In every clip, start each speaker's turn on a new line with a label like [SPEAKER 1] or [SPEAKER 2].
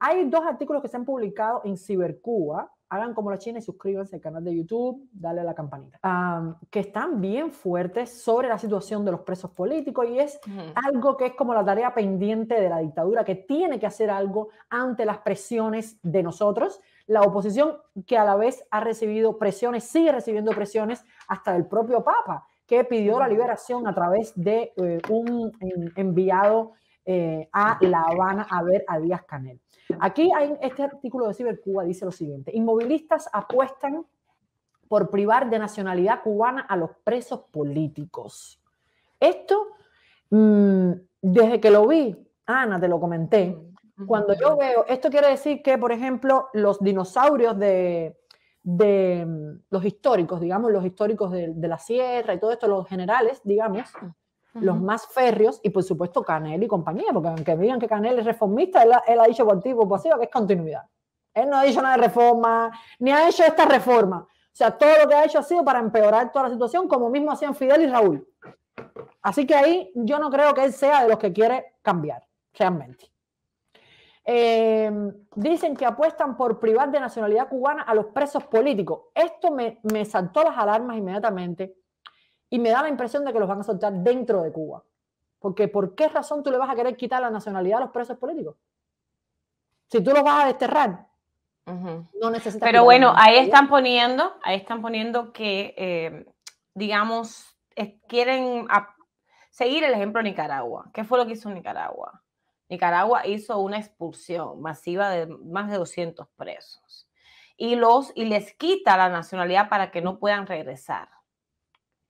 [SPEAKER 1] Hay dos artículos que se han publicado en Cibercuba. Hagan como la China y suscríbanse al canal de YouTube, dale a la campanita. que están bien fuertes sobre la situación de los presos políticos y es algo que es como la tarea pendiente de la dictadura, que tiene que hacer algo ante las presiones de nosotros, la oposición que a la vez ha recibido presiones, sigue recibiendo presiones hasta del propio Papa, que pidió la liberación a través de eh, un enviado eh, a La Habana a ver a Díaz Canel. Aquí hay, este artículo de Cibercuba dice lo siguiente, inmovilistas apuestan por privar de nacionalidad cubana a los presos políticos. Esto, mm, desde que lo vi, Ana, te lo comenté, cuando yo veo, esto quiere decir que, por ejemplo, los dinosaurios de, mm, los históricos, digamos, los históricos de, de, la sierra y todo esto, los generales, digamos, los más férreos, y por supuesto Canel y compañía, porque aunque digan que Canel es reformista, él, ha dicho por ti, que es continuidad. Él no ha dicho nada de reforma, ni ha hecho esta reforma. O sea, todo lo que ha hecho ha sido para empeorar toda la situación, como mismo hacían Fidel y Raúl. Así que ahí yo no creo que él sea de los que quiere cambiar, realmente. Eh, dicen que apuestan por privar de nacionalidad cubana a los presos políticos. Esto me, me saltó las alarmas inmediatamente y me da la impresión de que los van a soltar dentro de Cuba. Porque ¿por qué razón tú le vas a querer quitar la nacionalidad a los presos políticos? Si tú los vas a desterrar, no
[SPEAKER 2] necesitas... Pero bueno, ahí están poniendo, ahí están poniendo que, eh, digamos, quieren seguir el ejemplo de Nicaragua. ¿Qué fue lo que hizo Nicaragua? Nicaragua hizo una expulsión masiva de más de 200 presos y los y les quita la nacionalidad para que no puedan regresar.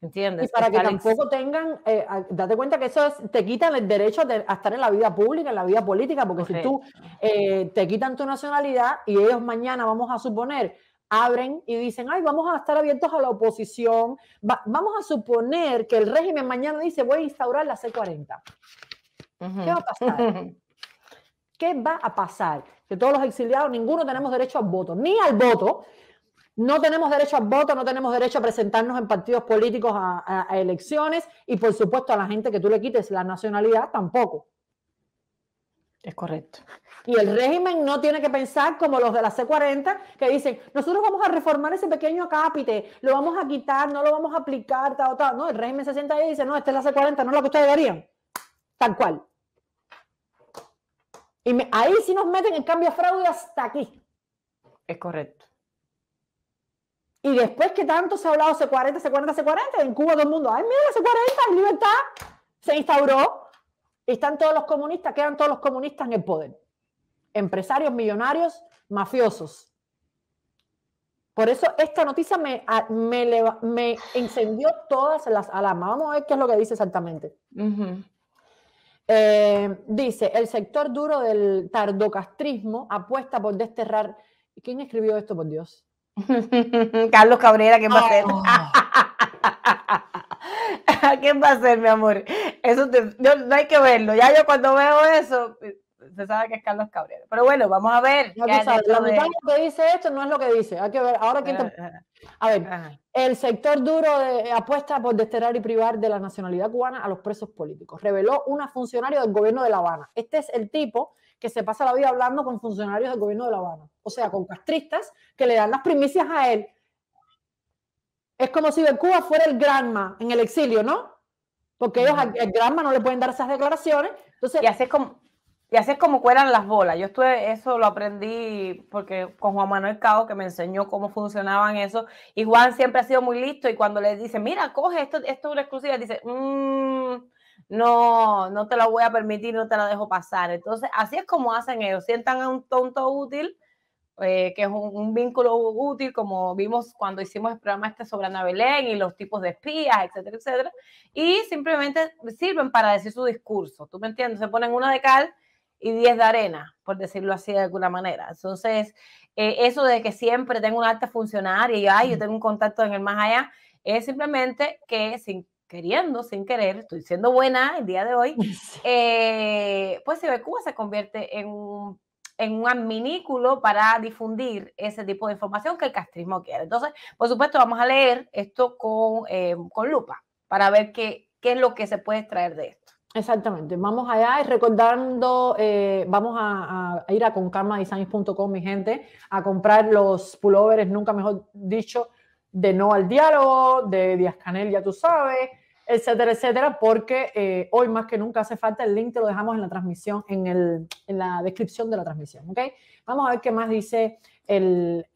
[SPEAKER 2] ¿Entiendes? Y para que tampoco
[SPEAKER 1] tengan, eh, date cuenta que eso te quitan el derecho de, a estar en la vida pública, en la vida política, porque si tú eh, te quitan tu nacionalidad y ellos mañana, vamos a suponer, abren y dicen, ay, vamos a estar abiertos a la oposición, vamos a suponer que el régimen mañana dice, voy a instaurar la C40. ¿Qué va a pasar? ¿Qué va a pasar? Que todos los exiliados, ninguno tenemos derecho al voto, ni al voto, no tenemos derecho a voto, no tenemos derecho a presentarnos en partidos políticos a, elecciones y por supuesto a la gente que tú le quites la nacionalidad tampoco. Es correcto. Y el régimen no tiene que pensar como los de la C40 que dicen, nosotros vamos a reformar ese pequeño cápite, lo vamos a quitar, no lo vamos a aplicar, tal, tal. No, el régimen se sienta ahí y dice, no, esta es la C40, no es la que ustedes deberían. Tal cual. Y ahí sí nos meten en cambio a fraude hasta aquí. Es correcto. Y después que tanto se ha hablado C40, C40, C40, en Cuba todo el mundo, ay, mira C40, libertad, se instauró. y Están todos los comunistas, quedan todos los comunistas en el poder. Empresarios, millonarios, mafiosos. Por eso esta noticia me, me, encendió todas las alarmas. Vamos a ver qué es lo que dice exactamente. Eh, dice, el sector duro del tardocastrismo apuesta por desterrar... ¿Quién escribió esto, por Dios?
[SPEAKER 2] Carlos Cabrera, ¿quién va a ser? Oh. ¿Quién va a ser, mi amor? Eso no hay que verlo. Ya yo cuando veo eso,
[SPEAKER 1] se sabe que es Carlos Cabrera.
[SPEAKER 2] Pero bueno, vamos a ver. lo que
[SPEAKER 1] dice esto no es lo que dice. Hay que ver. Ahora, ¿quién A ver, el sector duro de, apuesta por desterrar y privar de la nacionalidad cubana a los presos políticos. Reveló una funcionaria del gobierno de La Habana. Este es el tipo que se pasa la vida hablando con funcionarios del gobierno de La Habana, o sea, con castristas que le dan las primicias a él. Es como si de Cuba fuera el Granma en el exilio, ¿no? Porque ellos al el Granma no le pueden dar esas declaraciones. Entonces, y así es como, y como cueran las bolas. Yo estuve, eso
[SPEAKER 2] lo aprendí porque con Juan Manuel Cao, que me enseñó cómo funcionaban eso. Y Juan siempre ha sido muy listo. Y cuando le dice, mira, coge esto, esto es una exclusiva, dice, mmm, no, no te la voy a permitir, no te la dejo pasar. Entonces, así es como hacen ellos, sientan a un tonto útil, eh, que es un, vínculo útil, como vimos cuando hicimos el programa este sobre Ana Belén y los tipos de espías, etcétera, etcétera, y simplemente sirven para decir su discurso, ¿tú me entiendes? Se ponen una de cal y diez de arena, por decirlo así de alguna manera. Entonces, eh, eso de que siempre tengo un alta funcionaria y Ay, yo tengo un contacto en el más allá, es simplemente que sin queriendo, sin querer, estoy siendo buena el día de hoy, eh, pues Cuba se convierte en un, en adminículo para difundir ese tipo de información que el castrismo quiere. Entonces, por supuesto, vamos a leer esto con, eh, lupa para ver qué, qué es lo que se puede extraer de
[SPEAKER 1] esto. Exactamente, vamos allá y recordando, eh, vamos a, a, ir a concamadesigns.com, mi gente, a comprar los pullovers, nunca mejor dicho, de no al diálogo, de Díaz Canel, ya tú sabes, etcétera, etcétera, porque eh, hoy más que nunca hace falta el link, te lo dejamos en la transmisión, en, la descripción de la transmisión, ¿ok? Vamos a ver qué más dice el,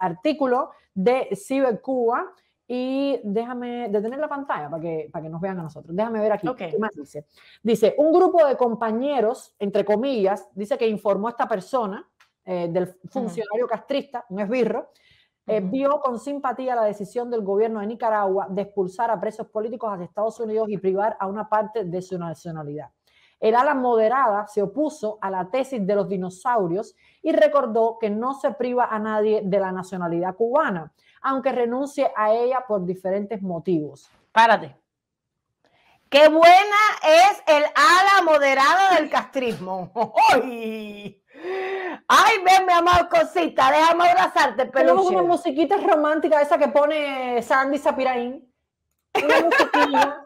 [SPEAKER 1] artículo de Cibercuba y déjame detener la pantalla para que, para que nos vean a nosotros. Déjame ver aquí. ¿Qué más dice? Dice, un grupo de compañeros, entre comillas, dice que informó a esta persona, eh, del funcionario castrista, un esbirro, eh, vio con simpatía la decisión del gobierno de Nicaragua de expulsar a presos políticos a Estados Unidos y privar a una parte de su nacionalidad. El ala moderada se opuso a la tesis de los dinosaurios y recordó que no se priva a nadie de la nacionalidad cubana, aunque renuncie a ella por diferentes motivos. Párate. Qué buena es el ala moderada del castrismo. Ay, ven, mi amor, cosita, déjame abrazarte, peluche. Tenemos una musiquita romántica esa que pone Sandy Sapiraín. Una musiquilla,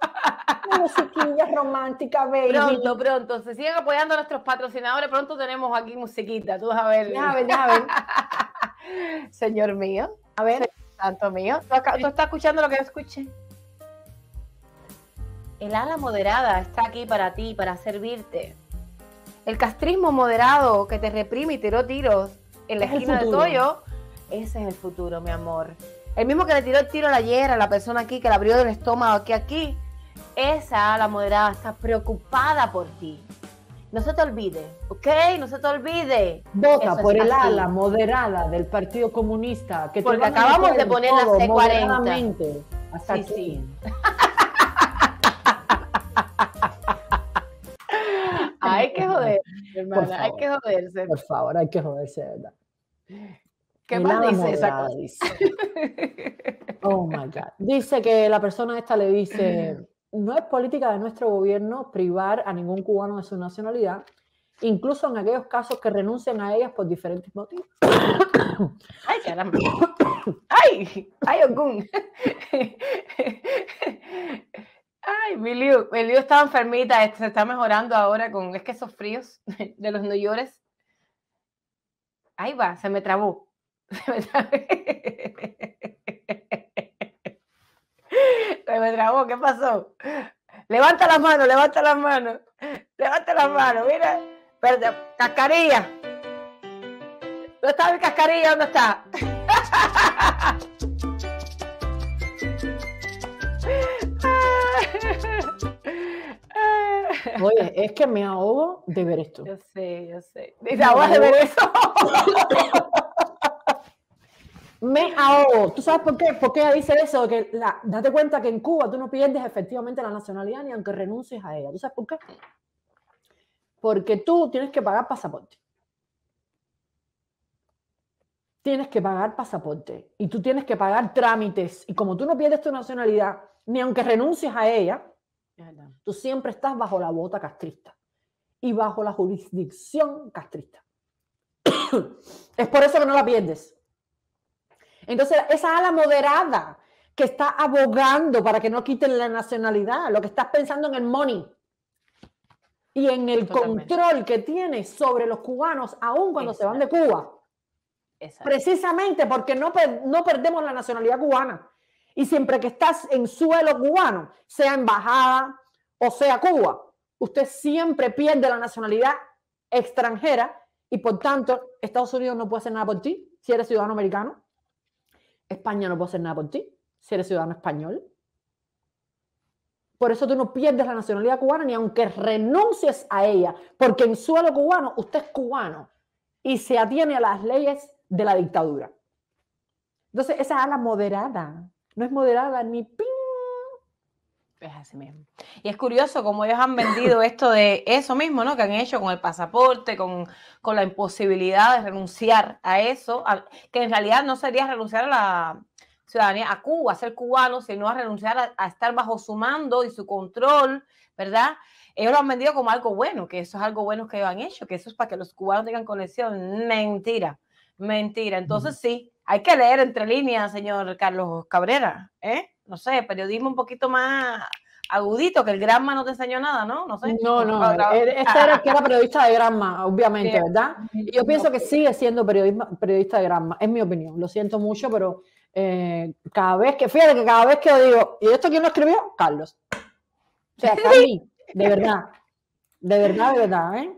[SPEAKER 1] una musiquilla romántica, baby. Pronto,
[SPEAKER 2] pronto. Se siguen apoyando a nuestros patrocinadores. Pronto tenemos aquí musiquita. Tú vas a ver. Déjame ver, déjame Señor mío. A ver. Santo mío. ¿Tú, estás escuchando lo que yo escuché? El ala moderada está aquí para ti, para servirte. El castrismo moderado que te reprime y tiró tiros en la esquina de Toyo, ese es el futuro, mi amor. El mismo que le tiró el tiro ayer a la persona aquí, que le abrió el estómago aquí, aquí, esa, la moderada, está preocupada por ti. No se te olvide, ¿ok? No se te olvide. Vota por el ala moderada
[SPEAKER 1] del Partido Comunista. Que Porque acabamos de poner la C40. Hasta Sí.
[SPEAKER 2] hay que joderse, hermana, hay que
[SPEAKER 1] joderse. Por favor, hay que joderse, ¿verdad? ¿Qué más dice esa cosa? Dice. Oh my God. Dice que la persona esta le dice: No es política de nuestro gobierno privar a ningún cubano de su nacionalidad, incluso en aquellos casos que renuncian a ellas por diferentes motivos. ¡Ay, caramba! ¡Ay! ¡Ay, Ogun!
[SPEAKER 2] Ay, mi Liu estaba enfermita, este, se está mejorando ahora con es que esos fríos de los New York. Ahí va, se me trabó. Se me trabó. ¿qué pasó? Levanta las manos, levanta las manos. Levanta las manos, mira. Perdón, cascarilla. ¿Dónde está mi cascarilla? ¿Dónde está?
[SPEAKER 1] Oye, es que me ahogo de ver esto.
[SPEAKER 2] Yo sé, yo sé. me de ver
[SPEAKER 1] eso? me ahogo. ¿Tú sabes por qué? Porque ella dice eso, que la, date cuenta que en Cuba tú no pierdes efectivamente la nacionalidad ni aunque renuncies a ella. ¿Tú sabes por qué? Porque tú tienes que pagar pasaporte. Tienes que pagar pasaporte y tú tienes que pagar trámites. Y como tú no pierdes tu nacionalidad, ni aunque renuncies a ella, Tú siempre estás bajo la bota castrista y bajo la jurisdicción castrista. es por eso que no la pierdes. Entonces, esa ala moderada que está abogando para que no quiten la nacionalidad, lo que estás pensando en el money y en el control que tiene sobre los cubanos, aún cuando se van de Cuba. Precisamente porque no perdemos la nacionalidad cubana. Y siempre que estás en suelo cubano, sea embajada o sea Cuba, usted siempre pierde la nacionalidad extranjera y por tanto Estados Unidos no puede hacer nada por ti si eres ciudadano americano. España no puede hacer nada por ti si eres ciudadano español. Por eso tú no pierdes la nacionalidad cubana ni aunque renuncies a ella, porque en suelo cubano usted es cubano y se atiene a las leyes de la dictadura. Entonces, esa es la moderada no es moderada ni ping. Es así mismo. Y
[SPEAKER 2] es curioso cómo ellos han vendido esto de eso mismo, ¿no? Que han hecho con el pasaporte, con, con la imposibilidad de renunciar a eso, que en realidad no sería renunciar a la ciudadanía, a Cuba, a ser cubano, sino a renunciar a, a estar bajo su mando y su control, ¿verdad? ellos lo han vendido como algo bueno, que eso es algo bueno que ellos han hecho, que eso es para que los cubanos tengan conexión. Mentira, mentira. Entonces sí, hay que leer entre líneas, señor Carlos Cabrera, ¿eh? No sé, periodismo un poquito más agudito, que el Granma no te enseñó nada, ¿no? No
[SPEAKER 1] sé. No, no, este era era periodista de Granma, obviamente, ¿verdad? yo pienso que sigue siendo periodista de Granma, es mi opinión. Lo siento mucho, pero eh, cada vez que, fíjate que cada vez que lo digo, ¿y esto quién lo escribió? Carlos. O sea, de verdad. De verdad, de verdad, ¿eh?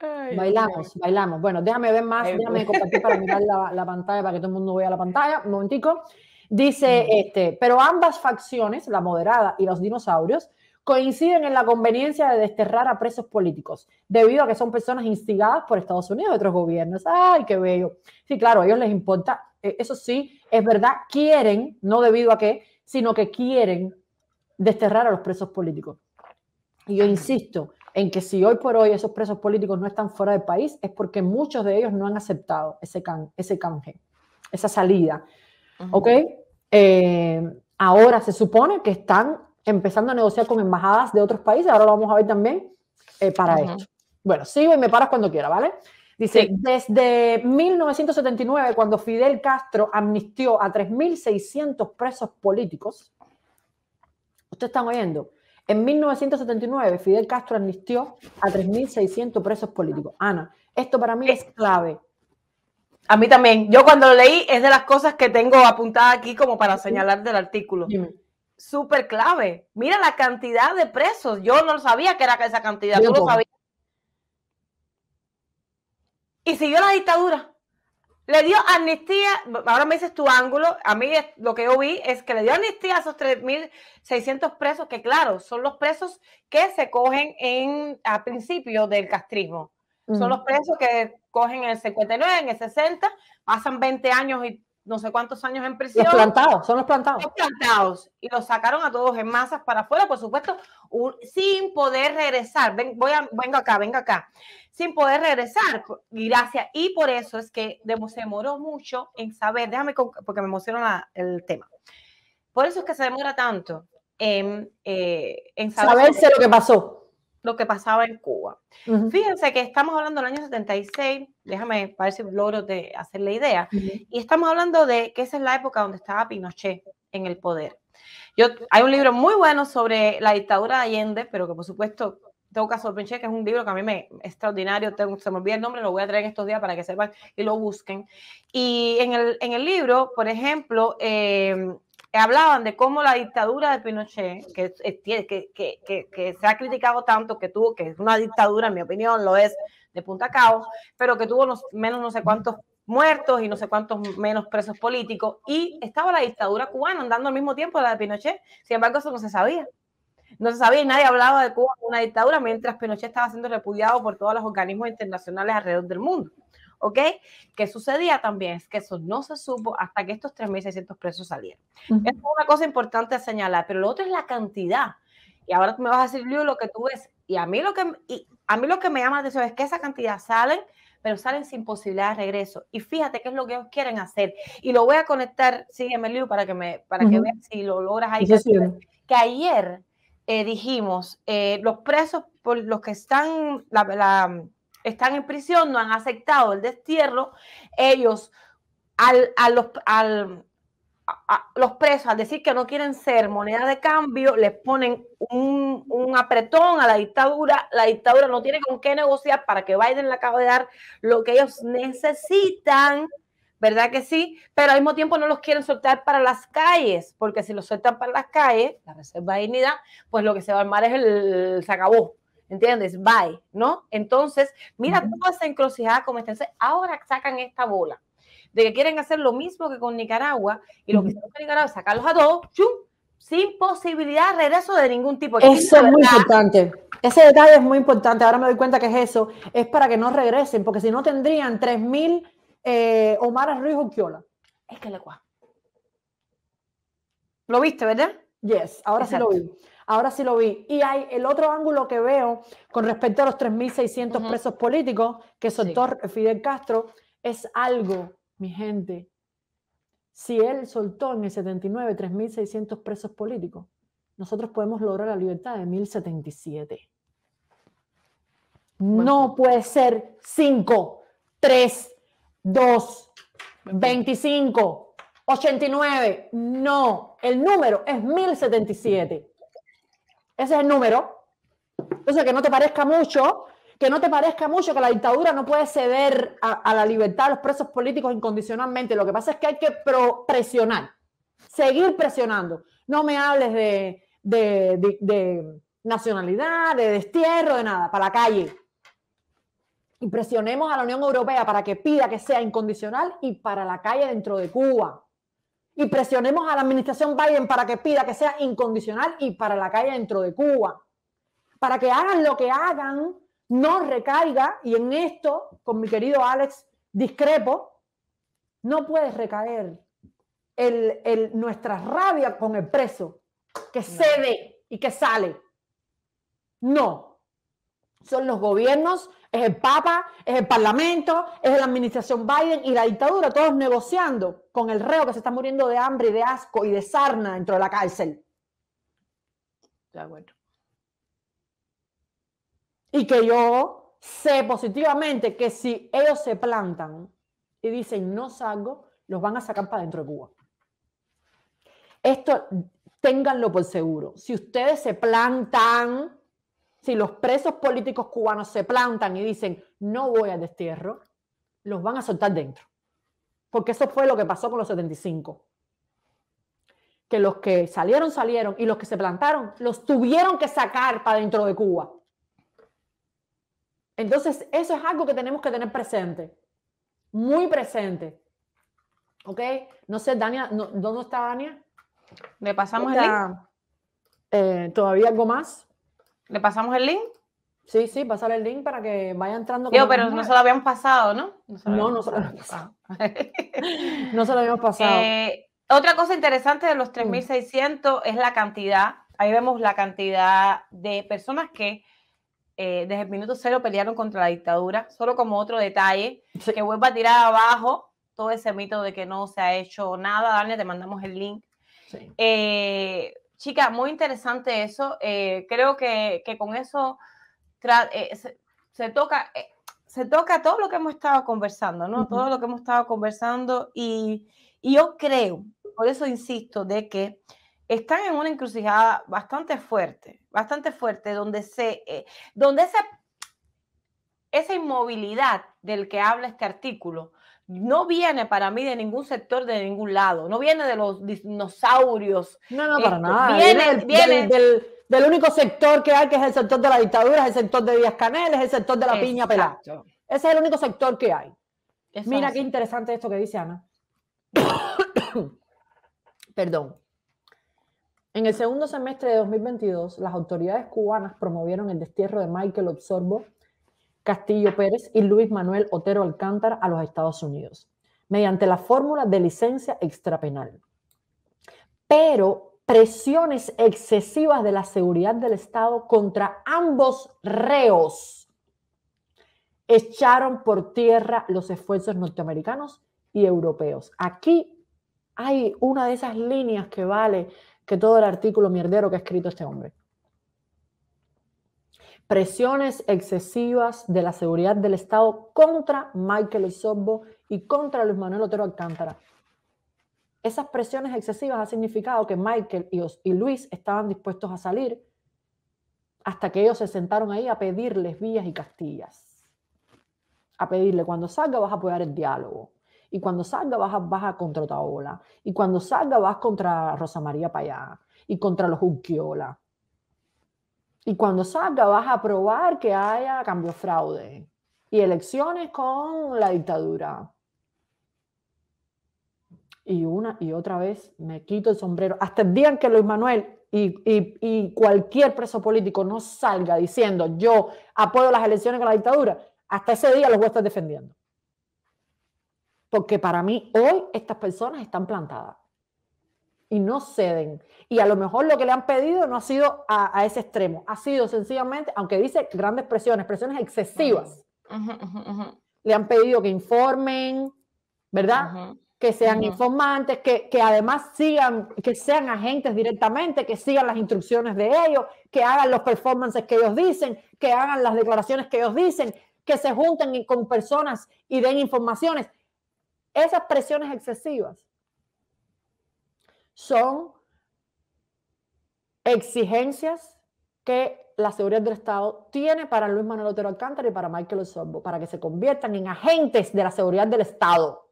[SPEAKER 1] bailamos, bailamos. Bueno, déjame ver más, déjame compartir para mirar la, pantalla, para que todo el mundo vea la pantalla. Un momentico. Dice este, pero ambas facciones, la moderada y los dinosaurios, coinciden en la conveniencia de desterrar a presos políticos, debido a que son personas instigadas por Estados Unidos y otros gobiernos. ¡Ay, qué bello! Sí, claro, a ellos les importa, eh, eso sí, es verdad, quieren, no debido a qué, sino que quieren desterrar a los presos políticos. Y yo insisto en que si hoy por hoy esos presos políticos no están fuera del país, es porque muchos de ellos no han aceptado ese, ese canje, esa salida. ¿Ok? Eh, ahora se supone que están empezando a negociar con embajadas de otros países, ahora lo vamos a ver también eh, para esto. Bueno, sigo y me paras cuando quiera, ¿vale? Dice, desde 1979, cuando Fidel Castro amnistió a 3.600 presos políticos, ¿ustedes están oyendo? En 1979, Fidel Castro amnistió a 3.600 presos políticos. Ana, esto para mí es clave. A mí también. Yo cuando lo leí es de las cosas que tengo apuntada aquí como para señalar
[SPEAKER 2] del artículo. Súper clave. Mira la cantidad de presos. Yo no sabía que era esa cantidad. Y siguió la dictadura. Le dio amnistía, ahora me dices tu ángulo, a mí lo que yo vi es que le dio amnistía a esos 3.600 presos, que claro, son los presos que se cogen en, a principio del castrismo. Son los presos que cogen en el 59, en el 60, pasan 20 años y no sé cuántos años en prisión. Los plantados, son los plantados. Los plantados. Y los sacaron a todos en masas para afuera, por supuesto, sin poder regresar. Ven, voy a, vengo acá, venga acá. Sin poder regresar. Gracias. Y por eso es que se demoró mucho en saber, déjame, porque me la el tema. Por eso es que se demora tanto en, eh, en saber. Saberse lo que pasó lo que pasaba en Cuba. Fíjense que estamos hablando del año 76, déjame parece ver si logro de hacer la idea, y estamos hablando de que esa es la época donde estaba Pinochet en el poder. Yo, hay un libro muy bueno sobre la dictadura de Allende, pero que por supuesto toca que Pinochet, que es un libro que a mí me extraordinario, se me olvidó el nombre, lo voy a traer en estos días para que sepan y lo busquen. Y en el, libro, por ejemplo, eh, hablaban de cómo la dictadura de Pinochet, que, se ha criticado tanto, que tuvo, que es una dictadura, en mi opinión, lo es de punta a cabo, pero que tuvo menos no sé cuántos muertos y no sé cuántos menos presos políticos, y estaba la dictadura cubana andando al mismo tiempo la de Pinochet, sin embargo eso no se sabía. No se sabía y nadie hablaba de Cuba como una dictadura, mientras Pinochet estaba siendo repudiado por todos los organismos internacionales alrededor del mundo. ¿ok? ¿Qué sucedía también? Es que eso no se supo hasta que estos 3.600 presos salieron. es una cosa importante señalar, pero lo otro es la cantidad. Y ahora tú me vas a decir, Liu, lo que tú ves. Y a mí lo que, y a mí lo que me llama la atención es que esa cantidad salen, pero salen sin posibilidad de regreso. Y fíjate qué es lo que ellos quieren hacer. Y lo voy a conectar, sígueme, Liu, para que, me, para que veas si lo logras ahí. Que ayer eh, dijimos, eh, los presos, por los que están, la, la están en prisión, no han aceptado el destierro, ellos a los, al, a los presos, al decir que no quieren ser moneda de cambio, les ponen un, apretón a la dictadura. La dictadura no tiene con qué negociar para que Biden le acabe de dar lo que ellos necesitan, ¿verdad que sí? Pero al mismo tiempo no los quieren soltar para las calles, porque si los sueltan para las calles, la Reserva de Dignidad, pues lo que se va a armar es el, se acabó. ¿entiendes? Bye, ¿no? Entonces, mira toda esa encrucijada como ahora sacan esta bola de que quieren hacer lo mismo que con Nicaragua y lo que hicieron con Nicaragua es sacarlos a todos, ¡chum! sin posibilidad de regreso de ningún tipo. Eso es muy
[SPEAKER 1] importante. Ese detalle es muy importante. Ahora me doy cuenta que es eso. Es para que no regresen, porque si no tendrían 3.000 eh, Omar Ruiz Uquiola. Es que le cuadro. Lo viste, ¿verdad? Yes, ahora sí lo vi. Ahora sí lo vi. Y hay el otro ángulo que veo con respecto a los 3.600 presos políticos que soltó Fidel Castro es algo, mi gente. Si él soltó en el 79 3.600 presos políticos, nosotros podemos lograr la libertad de 1.077. No puede ser 5, 3, 2, 25, 89. No, el número es 1077. Ese es el número. Entonces, que no te parezca mucho, que no te parezca mucho que la dictadura no puede ceder a, la libertad de los presos políticos incondicionalmente. Lo que pasa es que hay que presionar, seguir presionando. No me hables de, de nacionalidad, de destierro, de nada, para la calle. Y presionemos a la Unión Europea para que pida que sea incondicional y para la calle dentro de Cuba y presionemos a la administración Biden para que pida que sea incondicional y para la calle dentro de Cuba. Para que hagan lo que hagan, no recaiga, y en esto, con mi querido Alex, discrepo, no puedes recaer el, nuestra rabia con el preso que cede y que sale. No, son los gobiernos, es el Papa, es el Parlamento, es la administración Biden y la dictadura, todos negociando con el reo que se está muriendo de hambre y de asco y de sarna dentro de la cárcel. Y que yo sé positivamente que si ellos se plantan y dicen no salgo, los van a sacar para dentro de Cuba. Esto ténganlo por seguro. Si ustedes se plantan si los presos políticos cubanos se plantan y dicen, no voy al destierro, los van a soltar dentro. Porque eso fue lo que pasó con los 75. Que los que salieron, salieron y los que se plantaron, los tuvieron que sacar para dentro de Cuba. Entonces, eso es algo que tenemos que tener presente, muy presente. ¿Ok? No sé, Dania, ¿dónde está Dania? Le pasamos el eh, ¿Todavía algo más? ¿Le pasamos el link? Sí, sí, pasar el link para que vaya entrando. Yo, pero no se lo habían pasado, ¿no? No, no se lo habían pasado. no se lo habíamos pasado. otra cosa interesante de los
[SPEAKER 2] 3.600 mm. es la cantidad. Ahí vemos la cantidad de personas que eh, desde el minuto cero pelearon contra la dictadura. Solo como otro detalle, que vuelva a tirar abajo todo ese mito de que no se ha hecho nada. Daniel, te mandamos el link. Eh, Chica, muy interesante eso. Eh, creo que, con eso eh, se, toca, eh, se toca todo lo que hemos estado conversando, ¿no? Todo lo que hemos estado conversando y, yo creo, por eso insisto, de que están en una encrucijada bastante fuerte, bastante fuerte, donde se, donde esa inmovilidad del que habla este artículo no viene para mí de ningún sector, de ningún lado, no viene de los dinosaurios.
[SPEAKER 1] No, no, para este, nada. Viene, viene, del, único sector que hay, que es el sector de la dictadura, es el sector de Díaz Canel, es el sector de la piña pelada. Ese es el único sector que hay. Mira qué interesante esto que dice Ana. Perdón. En el segundo semestre de 2022, las autoridades cubanas promovieron el destierro de Michael Obsorbo Castillo Pérez y Luis Manuel Otero Alcántara a los Estados Unidos, mediante la fórmula de licencia extrapenal. Pero presiones excesivas de la seguridad del Estado contra ambos reos echaron por tierra los esfuerzos norteamericanos y europeos. Aquí hay una de esas líneas que vale que todo el artículo mierdero que ha escrito este hombre presiones excesivas de la seguridad del Estado contra Michael Osorbo y contra Luis Manuel Otero Alcántara. Esas presiones excesivas han significado que Michael y, Luis estaban dispuestos a salir hasta que ellos se sentaron ahí a pedirles vías y castillas. A pedirle, cuando salga vas a apoyar el diálogo. Y cuando salga vas a, vas contra Otaola. Y cuando salga vas contra Rosa María Payá. Y contra los Uquiola. Y cuando salga vas a probar que haya cambio fraude y elecciones con la dictadura. Y una y otra vez me quito el sombrero. Hasta el día en que Luis Manuel y, y cualquier preso político no salga diciendo yo apoyo las elecciones con la dictadura, hasta ese día los voy a estar defendiendo. Porque para mí hoy estas personas están plantadas y no ceden. Y a lo mejor lo que le han pedido no ha sido a, ese extremo, ha sido sencillamente, aunque dice grandes presiones, presiones excesivas. Le han pedido que informen, ¿verdad? Que sean informantes, que, que, además sigan, que sean agentes directamente, que sigan las instrucciones de ellos, que hagan los performances que ellos dicen, que hagan las declaraciones que ellos dicen, que se junten con personas y den informaciones. Esas presiones excesivas son exigencias que la seguridad del Estado tiene para Luis Manuel Otero Alcántara y para Michael Osorbo, para que se conviertan en agentes de la seguridad del Estado.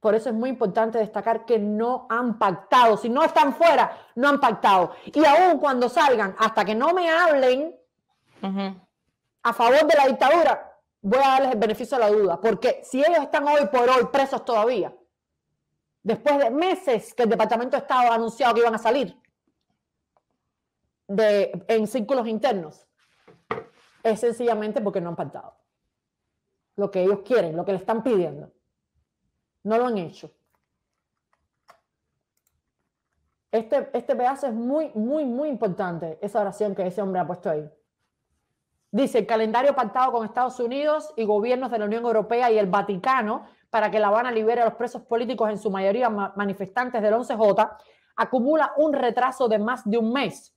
[SPEAKER 1] Por eso es muy importante destacar que no han pactado. Si no están fuera, no han pactado. Y aún cuando salgan, hasta que no me hablen a favor de la dictadura, voy a darles el beneficio de la duda. Porque si ellos están hoy por hoy presos todavía, después de meses que el Departamento de Estado ha anunciado que iban a salir de, en círculos internos, es sencillamente porque no han pactado lo que ellos quieren, lo que le están pidiendo. No lo han hecho. Este, este pedazo es muy, muy, muy importante, esa oración que ese hombre ha puesto ahí. Dice, el calendario pactado con Estados Unidos y gobiernos de la Unión Europea y el Vaticano para que La Habana libere a los presos políticos, en su mayoría manifestantes del 11J, acumula un retraso de más de un mes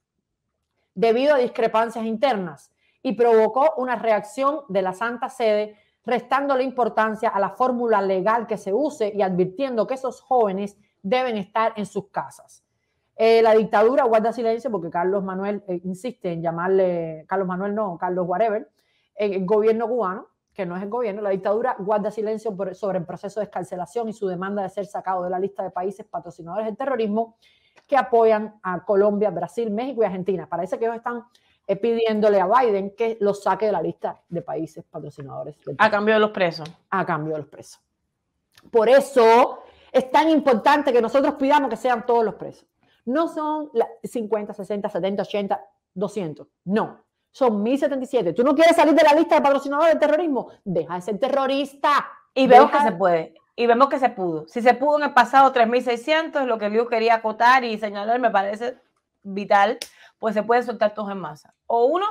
[SPEAKER 1] debido a discrepancias internas y provocó una reacción de la Santa Sede restando la importancia a la fórmula legal que se use y advirtiendo que esos jóvenes deben estar en sus casas. Eh, la dictadura guarda silencio porque Carlos Manuel eh, insiste en llamarle, Carlos Manuel no, Carlos Whatever, el gobierno cubano, que no es el gobierno, la dictadura guarda silencio sobre el proceso de escarcelación y su demanda de ser sacado de la lista de países patrocinadores del terrorismo que apoyan a Colombia, Brasil, México y Argentina. Parece que ellos están eh, pidiéndole a Biden que los saque de la lista de países patrocinadores. a cambio de los presos. A cambio de los presos. Por eso es tan importante que nosotros pidamos que sean todos los presos. No son 50, 60, 70, 80, 200. No. Son 1077. ¿Tú no quieres salir de la lista de patrocinadores del terrorismo? Deja de ser terrorista. Y vemos que se
[SPEAKER 2] puede. Y vemos que se pudo. Si se pudo en el pasado 3.600, lo que Liu quería acotar y señalar me parece vital, pues se pueden soltar todos en masa. O uno,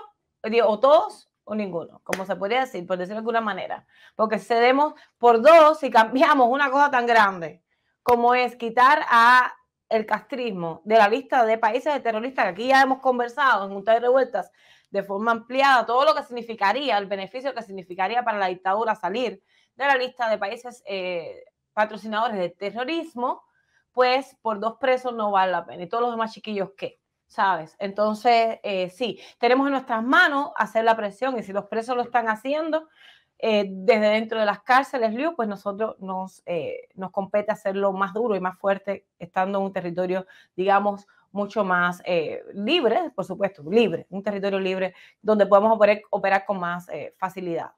[SPEAKER 2] o todos, o ninguno, como se podría decir, por decirlo de alguna manera. Porque cedemos por dos y cambiamos una cosa tan grande como es quitar a el castrismo de la lista de países de terroristas que aquí ya hemos conversado en un juntas de revueltas de forma ampliada todo lo que significaría, el beneficio que significaría para la dictadura salir de la lista de países eh, patrocinadores de terrorismo, pues por dos presos no vale la pena. Y todos los demás chiquillos, ¿qué? ¿Sabes? Entonces, eh, sí, tenemos en nuestras manos hacer la presión y si los presos lo están haciendo, eh, desde dentro de las cárceles, Liu, pues nosotros nos, nos compete hacerlo más duro y más fuerte, estando en un territorio, digamos, mucho más eh, libre, por supuesto, libre, un territorio libre donde podemos operar, con más eh, facilidad.